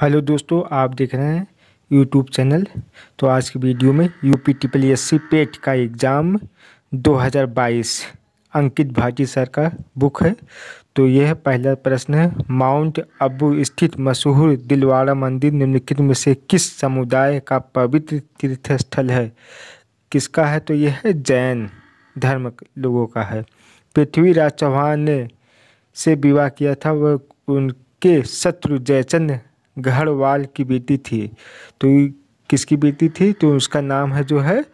hello दोस्तों आप देख रहे हैं यूट्यूब चैनल तो आज की वीडियो में U P triple S C PET का एग्ज़ाम 2022 अंकित भाटी सर का बुक है तो यह पहला प्रश्न है माउंट अबू स्थित मशहूर दिलवाड़ा मंदिर निम्नलिखित में से किस समुदाय का पवित्र तीर्थस्थल है किसका है तो यह है जैन धर्म लोगों का है पृथ्वीराज चौहान ने से विवाह किया था वह उनके शत्रु जयचंद गढ़वाल की बेटी थी तो किसकी बेटी थी तो उसका नाम है जो है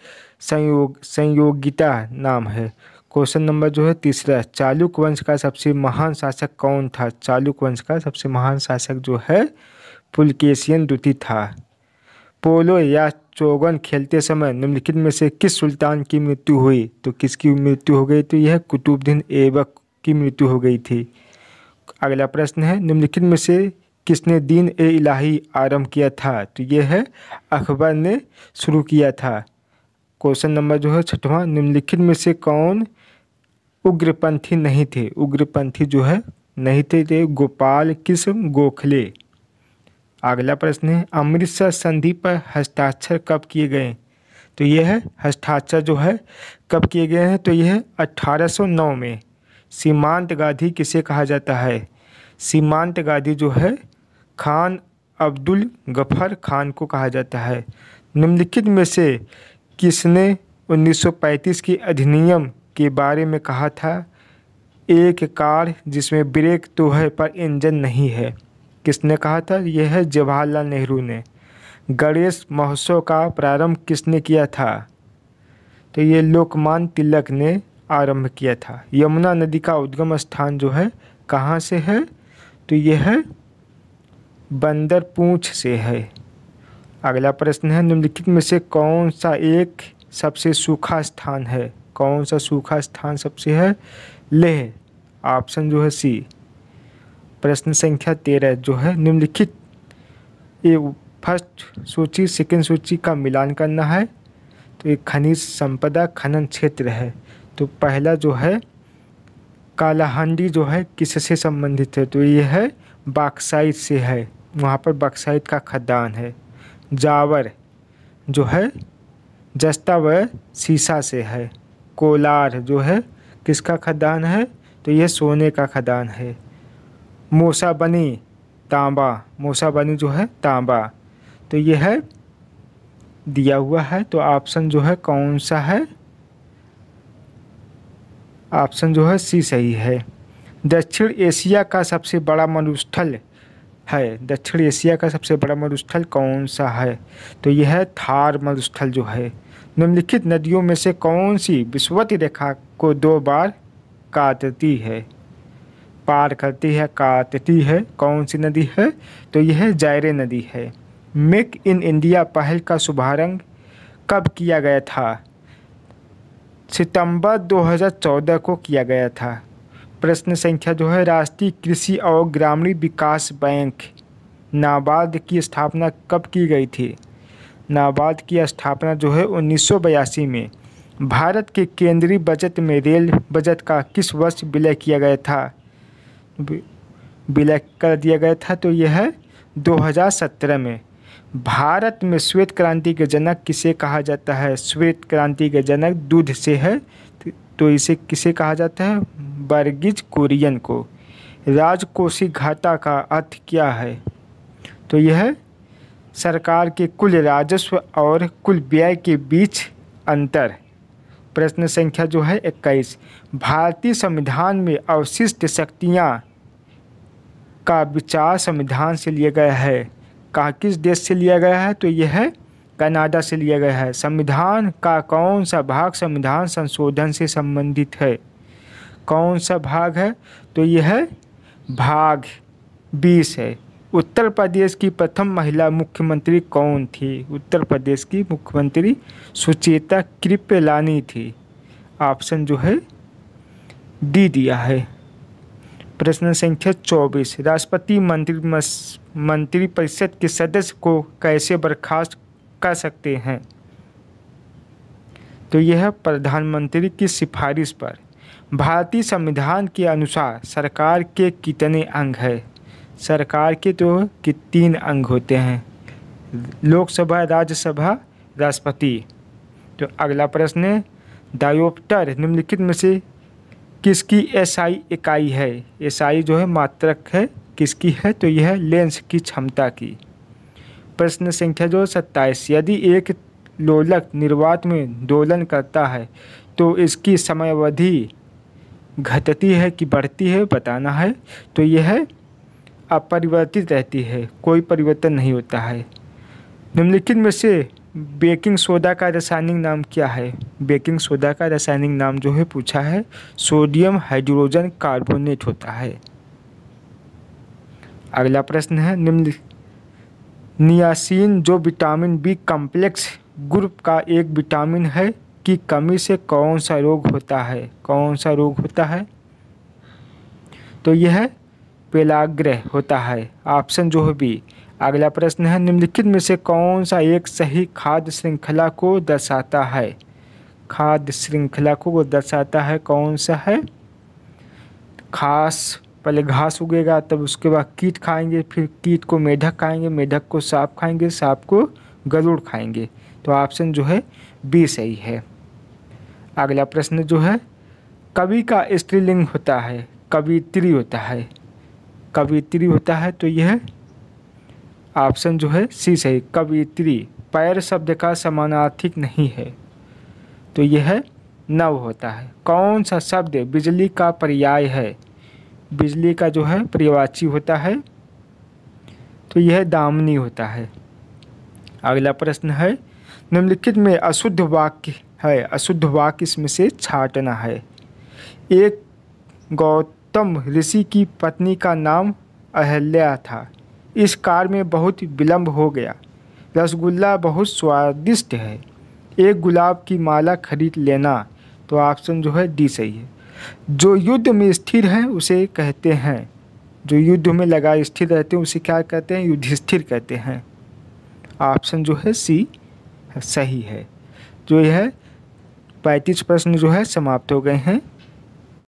संयोग संयोगिता नाम है क्वेश्चन नंबर जो है तीसरा चालुक वंश का सबसे महान शासक कौन था चालुक वंश का सबसे महान शासक जो है पुलकेशियन द्वितीय था पोलो या चौगन खेलते समय निम्नलिखित में से किस सुल्तान की मृत्यु हुई तो किसकी मृत्यु हो गई तो यह कुतुबद्दीन ऐबक की मृत्यु हो गई थी अगला प्रश्न है निम्नलिखित में से किसने दीन ए इलाही आरम्भ किया था तो ये है अखबर ने शुरू किया था क्वेश्चन नंबर जो है छठवां निम्नलिखित में से कौन उग्रपंथी नहीं थे उग्रपंथी जो है नहीं थे थे गोपाल कृष्ण गोखले अगला प्रश्न है अमृतसर संधि पर हस्ताक्षर कब किए गए तो यह है हस्ताक्षर जो है कब किए गए हैं तो यह है 1809 में सीमांत गांधी किसे कहा जाता है सीमांत गांधी जो है खान अब्दुल गफ़र खान को कहा जाता है निम्नलिखित में से किसने 1935 के अधिनियम के बारे में कहा था एक कार जिसमें ब्रेक तो है पर इंजन नहीं है किसने कहा था यह है जवाहरलाल नेहरू ने गणेश महोत्सव का प्रारंभ किसने किया था तो ये लोकमान तिलक ने आरंभ किया था यमुना नदी का उद्गम स्थान जो है कहाँ से है तो यह है बंदर पूंछ से है अगला प्रश्न है निम्नलिखित में से कौन सा एक सबसे सूखा स्थान है कौन सा सूखा स्थान सबसे है लेह ऑप्शन जो है सी प्रश्न संख्या तेरह जो है निम्नलिखित ये फर्स्ट सूची सेकेंड सूची का मिलान करना है तो ये खनिज संपदा खनन क्षेत्र है तो पहला जो है कालाहांडी जो है किससे संबंधित है तो ये है बाक्साइड से है वहाँ पर बक्साइट का खदान है जावर जो है जस्ता व शीशा से है कोलार जो है किसका खदान है तो यह सोने का खदान है बनी तांबा बनी जो है तांबा तो यह है दिया हुआ है तो ऑप्शन जो है कौन सा है ऑप्शन जो है सी सही है दक्षिण एशिया का सबसे बड़ा मरुस्थल है दक्षिण एशिया का सबसे बड़ा मरुस्थल कौन सा है तो यह है थार मरुस्थल जो है निम्नलिखित नदियों में से कौन सी विश्वती रेखा को दो बार काटती है पार करती है काटती है कौन सी नदी है तो यह जायरे नदी है मेक इन इंडिया पहल का शुभारंभ कब किया गया था सितंबर 2014 को किया गया था प्रश्न संख्या जो है राष्ट्रीय कृषि और ग्रामीण विकास बैंक नाबार्ड की स्थापना कब की गई थी नाबार्ड की स्थापना जो है उन्नीस में भारत के केंद्रीय बजट में रेल बजट का किस वर्ष विलय किया गया था विलय कर दिया गया था तो यह 2017 में भारत में श्वेत क्रांति के जनक किसे कहा जाता है श्वेत क्रांति के जनक दूध से है तो इसे किसे कहा जाता है बर्गिज कुरियन को राजकोषी घाटा का अर्थ क्या है तो यह सरकार के कुल राजस्व और कुल व्यय के बीच अंतर प्रश्न संख्या जो है इक्कीस भारतीय संविधान में अवशिष्ट शक्तियाँ का विचार संविधान से लिया गया है कहा किस देश से लिया गया है तो यह कनाडा से लिया गया है संविधान का कौन सा भाग संविधान संशोधन से संबंधित है कौन सा भाग है तो यह भाग बीस है उत्तर प्रदेश की प्रथम महिला मुख्यमंत्री कौन थी उत्तर प्रदेश की मुख्यमंत्री सुचेता कृपलानी थी ऑप्शन जो है डी दिया है प्रश्न संख्या चौबीस राष्ट्रपति मंत्री मंत्रिपरिषद के सदस्य को कैसे बर्खास्त कर सकते हैं तो यह प्रधानमंत्री की सिफारिश पर भारतीय संविधान के अनुसार सरकार के कितने अंग है सरकार के तो कि तीन अंग होते हैं लोकसभा राज्यसभा राष्ट्रपति तो अगला प्रश्न है डायोप्टर निम्नलिखित में से किसकी एसआई इकाई है एसआई जो है मात्रक है किसकी है तो यह लेंस की क्षमता की प्रश्न संख्या जो सत्ताईस यदि एक लोलक निर्वात में दोलन करता है तो इसकी समयावधि घटती है कि बढ़ती है बताना है तो यह अपरिवर्तित रहती है कोई परिवर्तन नहीं होता है निम्नलिखित में से बेकिंग सोडा का रासायनिक नाम क्या है बेकिंग सोडा का रासायनिक नाम जो है पूछा है सोडियम हाइड्रोजन कार्बोनेट होता है अगला प्रश्न है निम्न नियासिन जो विटामिन बी कॉम्प्लेक्स ग्रुप का एक विटामिन है की कमी से कौन सा रोग होता है कौन सा रोग होता है तो यह पेलाग्रह होता है ऑप्शन जो है बी अगला प्रश्न है निम्नलिखित में से कौन सा एक सही खाद्य श्रृंखला को दर्शाता है खाद्य श्रृंखला को दर्शाता है कौन सा है घास पहले घास उगेगा तब उसके बाद कीट खाएंगे फिर कीट को मेढक खाएंगे मेढक को सांप खाएंगे सांप को गरुड़ खाएंगे तो ऑप्शन जो है बी सही है अगला प्रश्न जो है कवि का स्त्रीलिंग होता है कवित्री होता है कवित्री होता है तो यह ऑप्शन जो है सी सही कवित्री पैर शब्द का समानार्थिक नहीं है तो यह नव होता है कौन सा शब्द बिजली का पर्याय है बिजली का जो है पर्यवाची होता है तो यह दामनी होता है अगला प्रश्न है निम्नलिखित में अशुद्ध वाक्य है अशुद्ध वाक्य इसमें से छाटना है एक गौतम ऋषि की पत्नी का नाम अहल्या था इस कार में बहुत विलम्ब हो गया रसगुल्ला बहुत स्वादिष्ट है एक गुलाब की माला खरीद लेना तो ऑप्शन जो है डी सही है जो युद्ध में स्थिर है उसे कहते हैं जो युद्ध में लगा स्थिर रहते हैं उसे क्या कहते हैं स्थिर कहते हैं ऑप्शन जो है सी सही है जो यह पैंतीस प्रश्न जो है समाप्त हो गए हैं